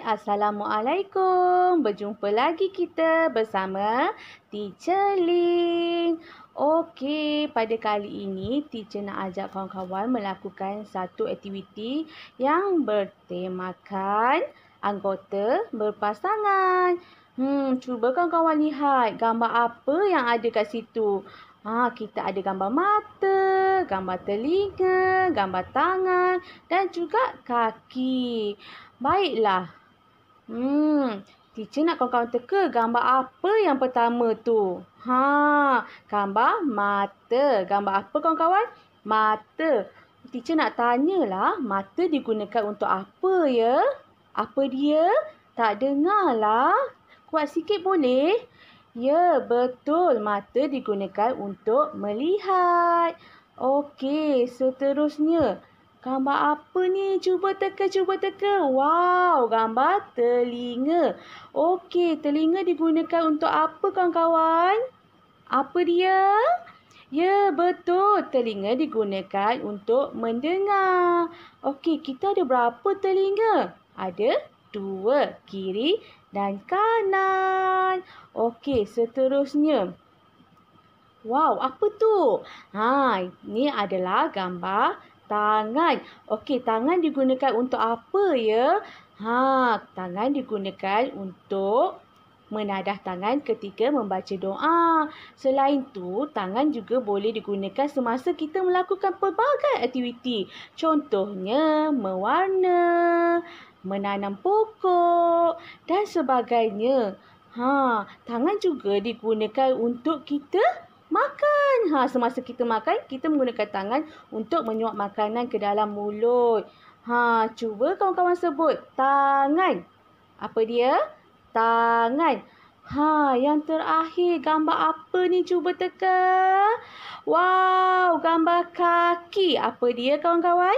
Assalamualaikum. Berjumpa lagi kita bersama Teacher Ling. Okey, pada kali ini teacher nak ajak kawan-kawan melakukan satu aktiviti yang bertemakan anggota berpasangan. Hmm, cuba kawan-kawan lihat gambar apa yang ada kat situ. Ha, kita ada gambar mata, gambar telinga, gambar tangan dan juga kaki. Baiklah, Hmm, teacher nak kau counter ke gambar apa yang pertama tu? Ha, gambar mata. Gambar apa kawan-kawan? Mata. Teacher nak tanyalah mata digunakan untuk apa ya? Apa dia? Tak dengarlah. Kuat sikit boleh? Ya, betul. Mata digunakan untuk melihat. Okey, seterusnya. So, Gambar apa ni? Cuba teka, cuba teka. Wow, gambar telinga. Okey, telinga digunakan untuk apa kawan-kawan? Apa dia? Ya, betul. Telinga digunakan untuk mendengar. Okey, kita ada berapa telinga? Ada dua, kiri dan kanan. Okey, seterusnya. Wow, apa tu? Ha, ini adalah gambar Tangan. Okey, tangan digunakan untuk apa ya? Ha, tangan digunakan untuk menadah tangan ketika membaca doa. Selain tu, tangan juga boleh digunakan semasa kita melakukan pelbagai aktiviti. Contohnya, mewarna, menanam pokok dan sebagainya. Ha, tangan juga digunakan untuk kita makan. Ha, semasa kita makan, kita menggunakan tangan untuk menyuap makanan ke dalam mulut. Ha, cuba kawan-kawan sebut tangan. Apa dia? Tangan. Ha, yang terakhir gambar apa ni cuba teka? Wow, gambar kaki. Apa dia kawan-kawan?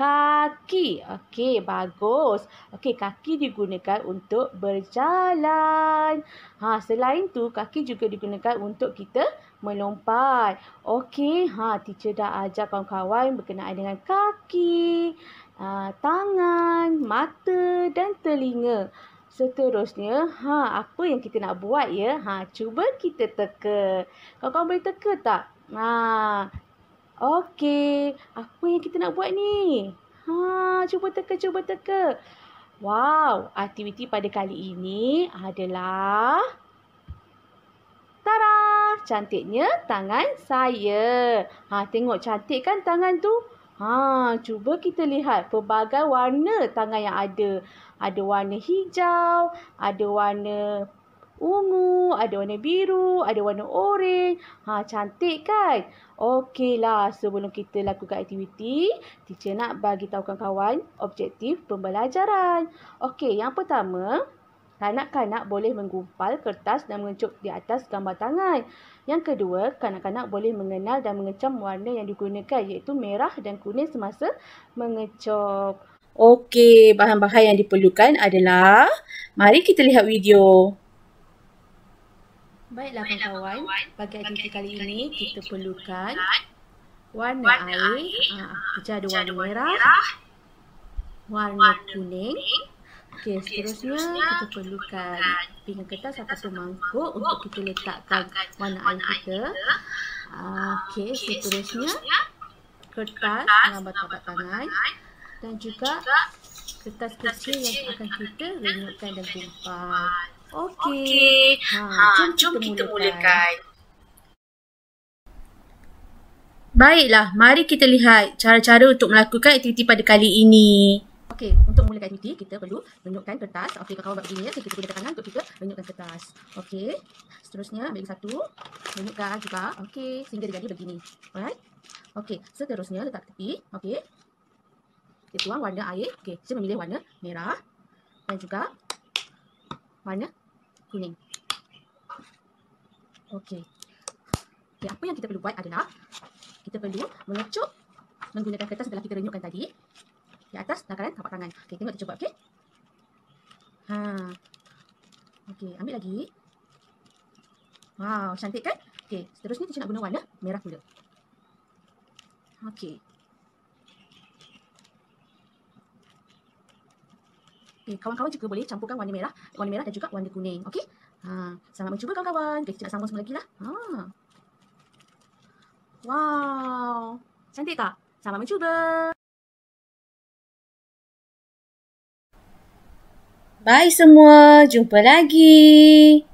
kaki. Okey, bagus. Okey, kaki digunakan untuk berjalan. Ha, selain tu kaki juga digunakan untuk kita melompat. Okey, ha teacher dah ajar kawan-kawan berkenaan dengan kaki, ha, tangan, mata dan telinga. Seterusnya, ha apa yang kita nak buat ya? Ha cuba kita teka. Kau kau boleh teka tak? Ha Okey, apa yang kita nak buat ni? Ha, cuba teka, cuba teka. Wow, aktiviti pada kali ini adalah Tara, cantiknya tangan saya. Ha, tengok cantik kan tangan tu? Ha, cuba kita lihat pelbagai warna tangan yang ada. Ada warna hijau, ada warna ungu, ada warna biru, ada warna oranye. Ha, cantik kan? Okeylah, sebelum kita lakukan aktiviti, teacher nak bagi tahu kawan-kawan objektif pembelajaran. Okey, yang pertama, kanak-kanak boleh menggumpal kertas dan mengecup di atas gambar tangan. Yang kedua, kanak-kanak boleh mengenal dan mengecam warna yang digunakan iaitu merah dan kuning semasa mengecup. Okey, bahan-bahan yang diperlukan adalah mari kita lihat video. Baiklah, kawan-kawan, bagi aktiviti kali ini, kita perlukan warna, air. air. Ha, ah, ah, kita ada warna, merah, warna kuning. Okey, okay, seterusnya, kita perlukan pinggan kertas atau mangkuk untuk kita letakkan warna, air kita. Ah, okey, okay, seterusnya kertas pengambat tapak tangan, tangan dan juga kertas kecil yang akan kita lenyapkan dan gumpal. Okey. Okay. Ha, ha, jom, jom kita, kita mulakan. Baiklah, mari kita lihat cara-cara untuk melakukan aktiviti pada kali ini. Okey, untuk mulakan aktiviti, kita perlu menunjukkan kertas. Okey, kawan-kawan buat begini ya. Kita gunakan tangan untuk kita menunjukkan kertas. Okey, seterusnya ambil satu. Menunjukkan juga. Okey, sehingga dia jadi begini. Alright. Okey, seterusnya letak tepi. Okey. Kita tuang warna air. Okey, saya memilih warna merah. Dan juga warna kuning. Okey. Okay, apa yang kita perlu buat adalah kita perlu mengecup menggunakan kertas yang telah kita renyukkan tadi di atas dan kanan tapak tangan. Okey, tengok kita cuba, okey? Ha. Okey, ambil lagi. Wow, cantik kan? Okey, seterusnya kita nak guna warna merah pula. Okey. Okay, kawan-kawan juga boleh campurkan warna merah, warna merah dan juga warna kuning. Okay? Ha, selamat mencuba kawan-kawan. Okay, kita nak sambung semula lagi lah. Ha. Wow. Cantik tak? Selamat mencuba. Bye semua. Jumpa lagi.